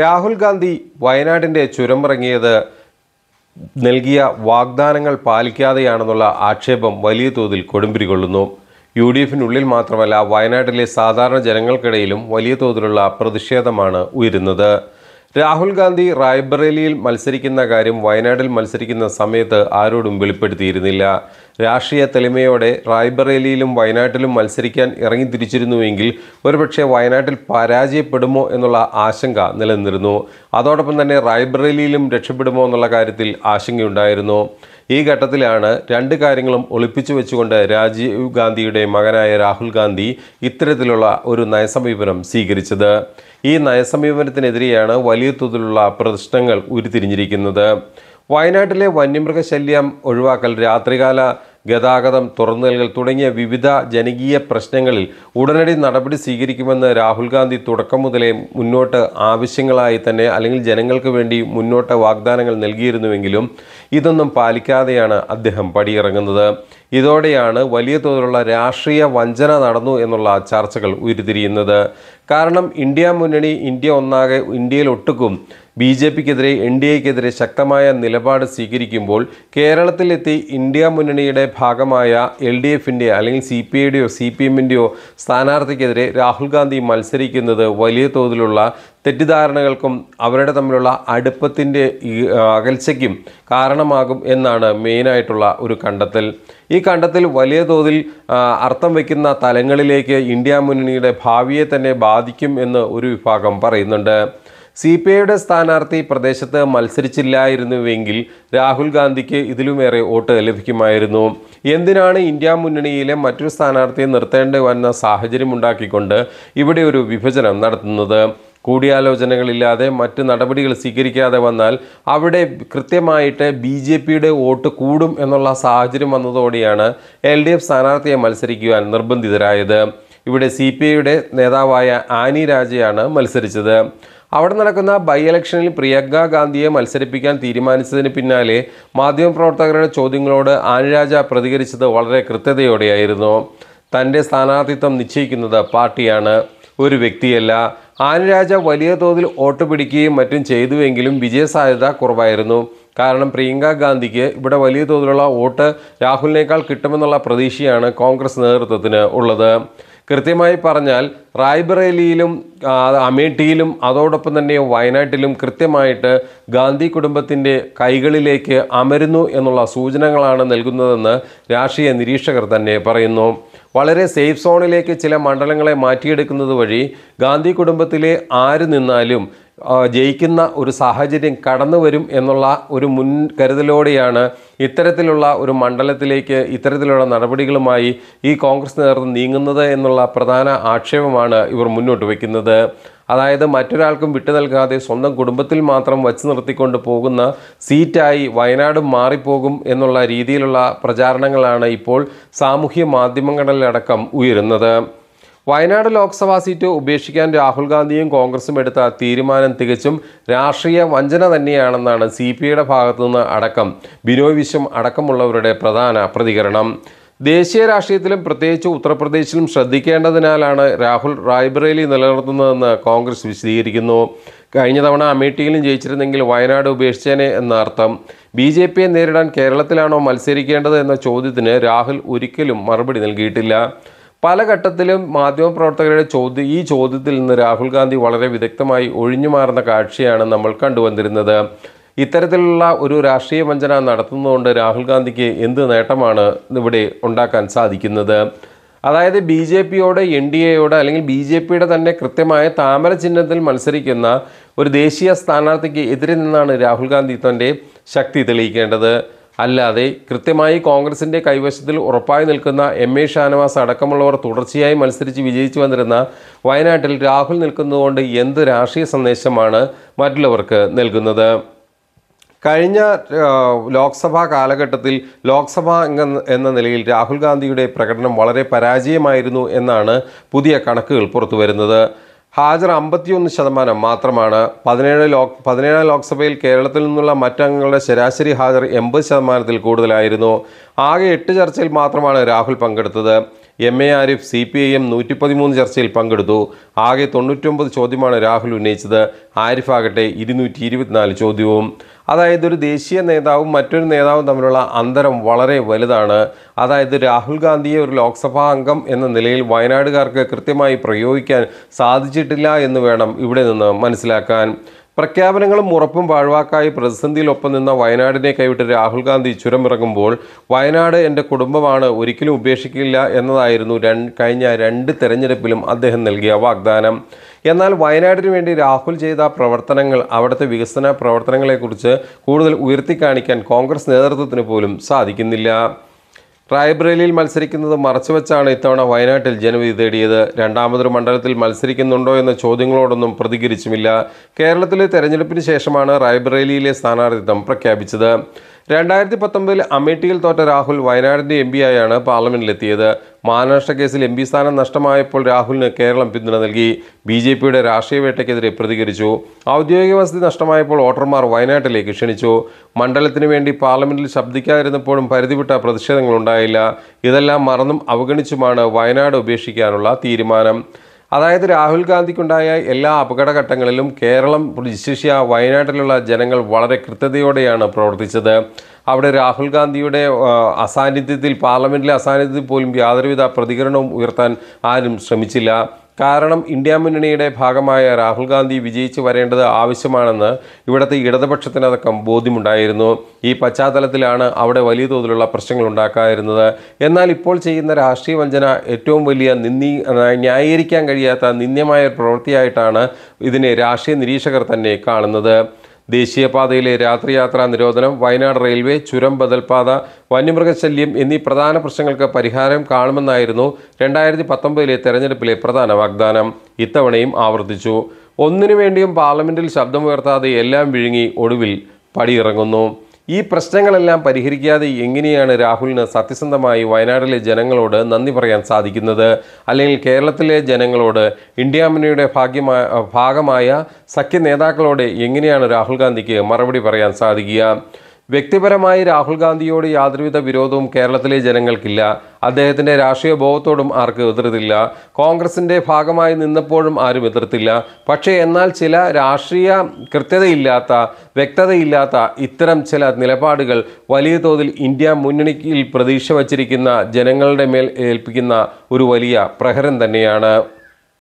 രാഹുൽ ഗാന്ധി വയനാടിൻ്റെ ചുരമിറങ്ങിയത് നൽകിയ വാഗ്ദാനങ്ങൾ പാലിക്കാതെയാണെന്നുള്ള ആക്ഷേപം വലിയ തോതിൽ കൊടുമ്പിരി കൊള്ളുന്നു യു ഡി എഫിനുള്ളിൽ മാത്രമല്ല വയനാട്ടിലെ സാധാരണ ജനങ്ങൾക്കിടയിലും വലിയ തോതിലുള്ള പ്രതിഷേധമാണ് ഉയരുന്നത് രാഹുൽ ഗാന്ധി റായ്ബറേലിയിൽ മത്സരിക്കുന്ന കാര്യം വയനാട്ടിൽ മത്സരിക്കുന്ന സമയത്ത് ആരോടും വെളിപ്പെടുത്തിയിരുന്നില്ല രാഷ്ട്രീയ തെളിമയോടെ റായ്ബറേലിയിലും വയനാട്ടിലും മത്സരിക്കാൻ ഇറങ്ങി തിരിച്ചിരുന്നുവെങ്കിൽ ഒരുപക്ഷെ വയനാട്ടിൽ പരാജയപ്പെടുമോ എന്നുള്ള ആശങ്ക നിലനിന്നിരുന്നു അതോടൊപ്പം തന്നെ റായ്ബറേലിയിലും രക്ഷപ്പെടുമോ എന്നുള്ള കാര്യത്തിൽ ആശങ്കയുണ്ടായിരുന്നു ഈ ഘട്ടത്തിലാണ് രണ്ട് കാര്യങ്ങളും ഒളിപ്പിച്ചു വെച്ചുകൊണ്ട് രാജീവ് ഗാന്ധിയുടെ മകനായ രാഹുൽ ഗാന്ധി ഇത്തരത്തിലുള്ള ഒരു നയസമീപനം സ്വീകരിച്ചത് ഈ നയസമീപനത്തിനെതിരെയാണ് വലിയ തോതിലുള്ള പ്രശ്നങ്ങൾ ഉരുത്തിരിഞ്ഞിരിക്കുന്നത് വയനാട്ടിലെ വന്യമൃഗശല്യം ഒഴിവാക്കൽ രാത്രികാല ഗതാഗതം തുറന്നു നൽകൽ തുടങ്ങിയ വിവിധ ജനകീയ പ്രശ്നങ്ങളിൽ ഉടനടി നടപടി സ്വീകരിക്കുമെന്ന് രാഹുൽ ഗാന്ധി തുടക്കം മുതലേ മുന്നോട്ട് ആവശ്യങ്ങളായി തന്നെ അല്ലെങ്കിൽ ജനങ്ങൾക്ക് വേണ്ടി മുന്നോട്ട് വാഗ്ദാനങ്ങൾ നൽകിയിരുന്നുവെങ്കിലും ഇതൊന്നും പാലിക്കാതെയാണ് അദ്ദേഹം പടിയിറങ്ങുന്നത് ഇതോടെയാണ് വലിയ തോതിലുള്ള രാഷ്ട്രീയ വഞ്ചന നടന്നു എന്നുള്ള ചർച്ചകൾ ഉരുത്തിരിയുന്നത് കാരണം ഇന്ത്യ മുന്നണി ഇന്ത്യ ഒന്നാകെ ഇന്ത്യയിൽ ഒട്ടുക്കും ബി ജെ പിക്കെതിരെ എൻ ഡി എക്കെതിരെ ശക്തമായ നിലപാട് സ്വീകരിക്കുമ്പോൾ കേരളത്തിലെത്തി ഇന്ത്യ മുന്നണിയുടെ ഭാഗമായ എൽ ഡി എഫിൻ്റെ അല്ലെങ്കിൽ സി പി ഐയുടെയോ സി പി എമ്മിൻ്റെയോ സ്ഥാനാർത്ഥിക്കെതിരെ രാഹുൽ ഗാന്ധി മത്സരിക്കുന്നത് വലിയ തോതിലുള്ള തെറ്റിദ്ധാരണകൾക്കും അവരുടെ തമ്മിലുള്ള അടുപ്പത്തിൻ്റെ അകൽച്ചയ്ക്കും കാരണമാകും എന്നാണ് മെയിനായിട്ടുള്ള ഒരു കണ്ടെത്തൽ ഈ കണ്ടെത്തൽ വലിയ തോതിൽ അർത്ഥം വയ്ക്കുന്ന തലങ്ങളിലേക്ക് ഇന്ത്യ മുന്നണിയുടെ ഭാവിയെ തന്നെ ബാധിക്കും എന്ന് ഒരു വിഭാഗം പറയുന്നുണ്ട് സി പി ഐയുടെ സ്ഥാനാർത്ഥി പ്രദേശത്ത് മത്സരിച്ചില്ലായിരുന്നുവെങ്കിൽ രാഹുൽ ഗാന്ധിക്ക് ഇതിലുമേറെ വോട്ട് ലഭിക്കുമായിരുന്നു എന്തിനാണ് ഇന്ത്യ മുന്നണിയിലെ മറ്റൊരു സ്ഥാനാർത്ഥിയെ നിർത്തേണ്ടി വന്ന സാഹചര്യമുണ്ടാക്കിക്കൊണ്ട് ഇവിടെ ഒരു വിഭജനം നടത്തുന്നത് കൂടിയാലോചനകളില്ലാതെ മറ്റ് നടപടികൾ സ്വീകരിക്കാതെ വന്നാൽ അവിടെ കൃത്യമായിട്ട് ബി ജെ പിയുടെ വോട്ട് കൂടും എന്നുള്ള സാഹചര്യം വന്നതോടെയാണ് എൽ ഡി എഫ് സ്ഥാനാർത്ഥിയെ മത്സരിക്കുവാൻ നിർബന്ധിതരായത് ഇവിടെ സി പി ഐയുടെ നേതാവായ ആനി രാജയാണ് മത്സരിച്ചത് അവിടെ നടക്കുന്ന ബൈ ഇലക്ഷനിൽ പ്രിയങ്ക ഗാന്ധിയെ മത്സരിപ്പിക്കാൻ തീരുമാനിച്ചതിന് പിന്നാലെ മാധ്യമപ്രവർത്തകരുടെ ചോദ്യങ്ങളോട് ആനുരാജ പ്രതികരിച്ചത് വളരെ കൃത്യതയോടെയായിരുന്നു തൻ്റെ സ്ഥാനാർത്ഥിത്വം നിശ്ചയിക്കുന്നത് പാർട്ടിയാണ് ഒരു വ്യക്തിയല്ല ആനുരാജ വലിയ തോതിൽ വോട്ട് പിടിക്കുകയും മറ്റും ചെയ്തുവെങ്കിലും വിജയസാധ്യത കുറവായിരുന്നു കാരണം പ്രിയങ്ക ഗാന്ധിക്ക് ഇവിടെ വലിയ തോതിലുള്ള വോട്ട് രാഹുലിനേക്കാൾ കിട്ടുമെന്നുള്ള പ്രതീക്ഷയാണ് കോൺഗ്രസ് നേതൃത്വത്തിന് ഉള്ളത് കൃത്യമായി പറഞ്ഞാൽ റായ്ബറേലിയിലും അമേഠിയിലും അതോടൊപ്പം തന്നെ വയനാട്ടിലും കൃത്യമായിട്ട് ഗാന്ധി കുടുംബത്തിൻ്റെ കൈകളിലേക്ക് അമരുന്നു എന്നുള്ള സൂചനകളാണ് നൽകുന്നതെന്ന് രാഷ്ട്രീയ നിരീക്ഷകർ തന്നെ പറയുന്നു വളരെ സേഫ് സോണിലേക്ക് ചില മണ്ഡലങ്ങളെ മാറ്റിയെടുക്കുന്നത് വഴി ഗാന്ധി കുടുംബത്തിലെ ആര് നിന്നാലും ജയിക്കുന്ന ഒരു സാഹചര്യം കടന്നു വരും എന്നുള്ള ഒരു മുൻകരുതലോടെയാണ് ഇത്തരത്തിലുള്ള ഒരു മണ്ഡലത്തിലേക്ക് ഇത്തരത്തിലുള്ള നടപടികളുമായി ഈ കോൺഗ്രസ് നേതൃത്വം നീങ്ങുന്നത് എന്നുള്ള പ്രധാന ആക്ഷേപമാണ് ഇവർ മുന്നോട്ട് വയ്ക്കുന്നത് അതായത് മറ്റൊരാൾക്കും വിട്ടു നൽകാതെ സ്വന്തം കുടുംബത്തിൽ മാത്രം വച്ച് നിർത്തിക്കൊണ്ട് പോകുന്ന സീറ്റായി വയനാട് മാറിപ്പോകും എന്നുള്ള രീതിയിലുള്ള പ്രചാരണങ്ങളാണ് ഇപ്പോൾ സാമൂഹ്യ മാധ്യമങ്ങളിലടക്കം ഉയരുന്നത് വയനാട് ലോക്സഭാ സീറ്റ് ഉപേക്ഷിക്കാൻ രാഹുൽ ഗാന്ധിയും കോൺഗ്രസും എടുത്ത തീരുമാനം തികച്ചും രാഷ്ട്രീയ വഞ്ചന തന്നെയാണെന്നാണ് സി പി ഐയുടെ ഭാഗത്തുനിന്ന് അടക്കം ബിനോയ് വിശ്വം അടക്കമുള്ളവരുടെ പ്രധാന പ്രതികരണം ദേശീയ രാഷ്ട്രീയത്തിലും പ്രത്യേകിച്ച് ഉത്തർപ്രദേശിലും ശ്രദ്ധിക്കേണ്ടതിനാലാണ് രാഹുൽ റായ്ബറേലി നിലനിർത്തുന്നതെന്ന് കോൺഗ്രസ് വിശദീകരിക്കുന്നു കഴിഞ്ഞ തവണ അമേഠിയിലും ജയിച്ചിരുന്നെങ്കിൽ വയനാട് ഉപേക്ഷിച്ചേനെ എന്ന അർത്ഥം ബി ജെ പിയെ നേരിടാൻ കേരളത്തിലാണോ മത്സരിക്കേണ്ടത് എന്ന ചോദ്യത്തിന് രാഹുൽ ഒരിക്കലും മറുപടി നൽകിയിട്ടില്ല പല ഘട്ടത്തിലും മാധ്യമപ്രവർത്തകരുടെ ചോദ്യം ഈ ചോദ്യത്തിൽ നിന്ന് രാഹുൽ ഗാന്ധി വളരെ വിദഗ്ധമായി ഒഴിഞ്ഞു മാറുന്ന കാഴ്ചയാണ് നമ്മൾ കണ്ടുവന്നിരുന്നത് ഇത്തരത്തിലുള്ള ഒരു രാഷ്ട്രീയ വഞ്ചന നടത്തുന്നതുകൊണ്ട് രാഹുൽ ഗാന്ധിക്ക് എന്ത് നേട്ടമാണ് ഇവിടെ ഉണ്ടാക്കാൻ സാധിക്കുന്നത് അതായത് ബി ജെ പിയോട് എൻ ഡി എയോട് അല്ലെങ്കിൽ ബി ജെ പിയുടെ തന്നെ കൃത്യമായ താമര ചിഹ്നത്തിൽ മത്സരിക്കുന്ന ഒരു ദേശീയ സ്ഥാനാർത്ഥിക്ക് എതിരെ നിന്നാണ് രാഹുൽ ഗാന്ധി തൻ്റെ ശക്തി തെളിയിക്കേണ്ടത് അല്ലാതെ കൃത്യമായി കോൺഗ്രസിൻ്റെ കൈവശത്തിൽ ഉറപ്പായി നിൽക്കുന്ന എം എ ഷാനവാസ് അടക്കമുള്ളവർ തുടർച്ചയായി മത്സരിച്ച് വിജയിച്ചു വന്നിരുന്ന വയനാട്ടിൽ രാഹുൽ നിൽക്കുന്നതുകൊണ്ട് എന്ത് രാഷ്ട്രീയ സന്ദേശമാണ് മറ്റുള്ളവർക്ക് നൽകുന്നത് കഴിഞ്ഞ ലോക്സഭാ കാലഘട്ടത്തിൽ ലോക്സഭ എന്ന നിലയിൽ രാഹുൽ ഗാന്ധിയുടെ പ്രകടനം വളരെ പരാജയമായിരുന്നു എന്നാണ് പുതിയ കണക്കുകൾ പുറത്തു വരുന്നത് ഹാജർ അമ്പത്തിയൊന്ന് ശതമാനം മാത്രമാണ് പതിനേഴ് ലോക് പതിനേഴാം ലോക്സഭയിൽ കേരളത്തിൽ നിന്നുള്ള മറ്റംഗങ്ങളുടെ ശരാശരി ഹാജർ എൺപത് ശതമാനത്തിൽ കൂടുതലായിരുന്നു ആകെ എട്ട് ചർച്ചയിൽ മാത്രമാണ് രാഹുൽ പങ്കെടുത്തത് M A Arif C P I M നൂറ്റി പതിമൂന്ന് ചർച്ചയിൽ പങ്കെടുത്തു ആകെ തൊണ്ണൂറ്റൊമ്പത് ചോദ്യമാണ് രാഹുൽ ഉന്നയിച്ചത് ആരിഫ് ആകട്ടെ ഇരുന്നൂറ്റി ഇരുപത്തിനാല് ചോദ്യവും അതായത് ഒരു ദേശീയ നേതാവും മറ്റൊരു നേതാവും തമ്മിലുള്ള അന്തരം വളരെ വലുതാണ് അതായത് രാഹുൽ ഗാന്ധിയെ ഒരു ലോക്സഭാ അംഗം എന്ന നിലയിൽ വയനാടുകാർക്ക് കൃത്യമായി പ്രയോഗിക്കാൻ സാധിച്ചിട്ടില്ല എന്ന് വേണം ഇവിടെ നിന്ന് മനസ്സിലാക്കാൻ പ്രഖ്യാപനങ്ങളും ഉറപ്പും പാഴ്വാക്കായി പ്രതിസന്ധിയിലൊപ്പം നിന്ന വയനാടിനെ കൈവിട്ട് രാഹുൽ ഗാന്ധി ചുരമിറങ്ങുമ്പോൾ വയനാട് എൻ്റെ കുടുംബമാണ് ഒരിക്കലും ഉപേക്ഷിക്കില്ല എന്നതായിരുന്നു കഴിഞ്ഞ രണ്ട് തെരഞ്ഞെടുപ്പിലും അദ്ദേഹം നൽകിയ വാഗ്ദാനം എന്നാൽ വയനാടിന് വേണ്ടി രാഹുൽ ചെയ്ത പ്രവർത്തനങ്ങൾ അവിടുത്തെ വികസന പ്രവർത്തനങ്ങളെക്കുറിച്ച് കൂടുതൽ ഉയർത്തിക്കാണിക്കാൻ കോൺഗ്രസ് നേതൃത്വത്തിന് പോലും സാധിക്കുന്നില്ല റായ്ബ്രേലിയിൽ മത്സരിക്കുന്നത് മറച്ചുവെച്ചാണ് ഇത്തവണ വയനാട്ടിൽ ജനവിധി തേടിയത് രണ്ടാമതൊരു മണ്ഡലത്തിൽ മത്സരിക്കുന്നുണ്ടോ എന്ന ചോദ്യങ്ങളോടൊന്നും പ്രതികരിച്ചുമില്ല കേരളത്തിലെ തെരഞ്ഞെടുപ്പിന് ശേഷമാണ് റായ്ബ്രേലിയിലെ സ്ഥാനാർത്ഥിത്വം പ്രഖ്യാപിച്ചത് രണ്ടായിരത്തി പത്തൊമ്പതിൽ അമേഠിയിൽ തോറ്റ രാഹുൽ വയനാടിൻ്റെ എം ആയാണ് പാർലമെൻറ്റിലെത്തിയത് മഹാരാഷ്ട്ര കേസിൽ എം പി സ്ഥാനം നഷ്ടമായപ്പോൾ രാഹുലിന് കേരളം പിന്തുണ നൽകി ബി ജെ പിയുടെ രാഷ്ട്രീയ വേട്ടയ്ക്കെതിരെ പ്രതികരിച്ചു ഔദ്യോഗിക വസതി നഷ്ടമായപ്പോൾ വോട്ടർമാർ വയനാട്ടിലേക്ക് ക്ഷണിച്ചു മണ്ഡലത്തിന് വേണ്ടി പാർലമെന്റിൽ ശബ്ദിക്കാതിരുന്നപ്പോഴും പരിധിവിട്ട പ്രതിഷേധങ്ങളുണ്ടായില്ല ഇതെല്ലാം മറന്നും അവഗണിച്ചുമാണ് വയനാട് ഉപേക്ഷിക്കാനുള്ള തീരുമാനം അതായത് രാഹുൽ ഗാന്ധിക്കുണ്ടായ എല്ലാ അപകടഘട്ടങ്ങളിലും കേരളം ശിഷ്യ വയനാട്ടിലുള്ള ജനങ്ങൾ വളരെ കൃത്യതയോടെയാണ് പ്രവർത്തിച്ചത് അവിടെ രാഹുൽ ഗാന്ധിയുടെ അസാന്നിധ്യത്തിൽ പാർലമെൻറ്റിലെ അസാന്നിധ്യത്തിൽ പോലും യാതൊരുവിധ പ്രതികരണവും ഉയർത്താൻ ആരും ശ്രമിച്ചില്ല കാരണം ഇന്ത്യ മുന്നണിയുടെ ഭാഗമായ രാഹുൽ ഗാന്ധി വിജയിച്ചു വരേണ്ടത് ആവശ്യമാണെന്ന് ഇവിടുത്തെ ഇടതുപക്ഷത്തിനടക്കം ബോധ്യമുണ്ടായിരുന്നു ഈ പശ്ചാത്തലത്തിലാണ് അവിടെ വലിയ തോതിലുള്ള പ്രശ്നങ്ങൾ ഉണ്ടാക്കാതിരുന്നത് എന്നാൽ ഇപ്പോൾ ചെയ്യുന്ന രാഷ്ട്രീയ വഞ്ചന ഏറ്റവും വലിയ നിന്ദി ന്യായീകരിക്കാൻ കഴിയാത്ത നിന്ദ്യമായ പ്രവൃത്തിയായിട്ടാണ് ഇതിനെ രാഷ്ട്രീയ നിരീക്ഷകർ തന്നെ കാണുന്നത് ദേശീയപാതയിലെ രാത്രിയാത്രാ നിരോധനം വയനാട് റെയിൽവേ ചുരം ബദൽപാത വന്യമൃഗശല്യം എന്നീ പ്രധാന പ്രശ്നങ്ങൾക്ക് പരിഹാരം കാണുമെന്നായിരുന്നു രണ്ടായിരത്തി പത്തൊമ്പതിലെ തെരഞ്ഞെടുപ്പിലെ പ്രധാന വാഗ്ദാനം ഇത്തവണയും ആവർത്തിച്ചു ഒന്നിനു വേണ്ടിയും പാർലമെൻറ്റിൽ ശബ്ദമുയർത്താതെ എല്ലാം വിഴുങ്ങി ഒടുവിൽ പടിയിറങ്ങുന്നു ഈ പ്രശ്നങ്ങളെല്ലാം പരിഹരിക്കാതെ എങ്ങനെയാണ് രാഹുലിന് സത്യസന്ധമായി വയനാട്ടിലെ ജനങ്ങളോട് നന്ദി പറയാൻ സാധിക്കുന്നത് അല്ലെങ്കിൽ കേരളത്തിലെ ജനങ്ങളോട് ഇന്ത്യാമുന്നണിയുടെ ഭാഗ്യമായ ഭാഗമായ സഖ്യ നേതാക്കളോട് എങ്ങനെയാണ് രാഹുൽ ഗാന്ധിക്ക് മറുപടി പറയാൻ സാധിക്കുക വ്യക്തിപരമായി രാഹുൽ ഗാന്ധിയോട് യാതൊരുവിധ വിരോധവും കേരളത്തിലെ ജനങ്ങൾക്കില്ല അദ്ദേഹത്തിൻ്റെ രാഷ്ട്രീയ ബോധത്തോടും ആർക്കും എതിർത്തില്ല കോൺഗ്രസിൻ്റെ ഭാഗമായി നിന്നപ്പോഴും ആരും എതിർത്തില്ല പക്ഷേ എന്നാൽ ചില രാഷ്ട്രീയ കൃത്യതയില്ലാത്ത വ്യക്തതയില്ലാത്ത ഇത്തരം ചില നിലപാടുകൾ വലിയ തോതിൽ ഇന്ത്യ മുന്നണിയിൽ പ്രതീക്ഷ വച്ചിരിക്കുന്ന ജനങ്ങളുടെ മേൽ ഏൽപ്പിക്കുന്ന ഒരു വലിയ പ്രഹരം തന്നെയാണ്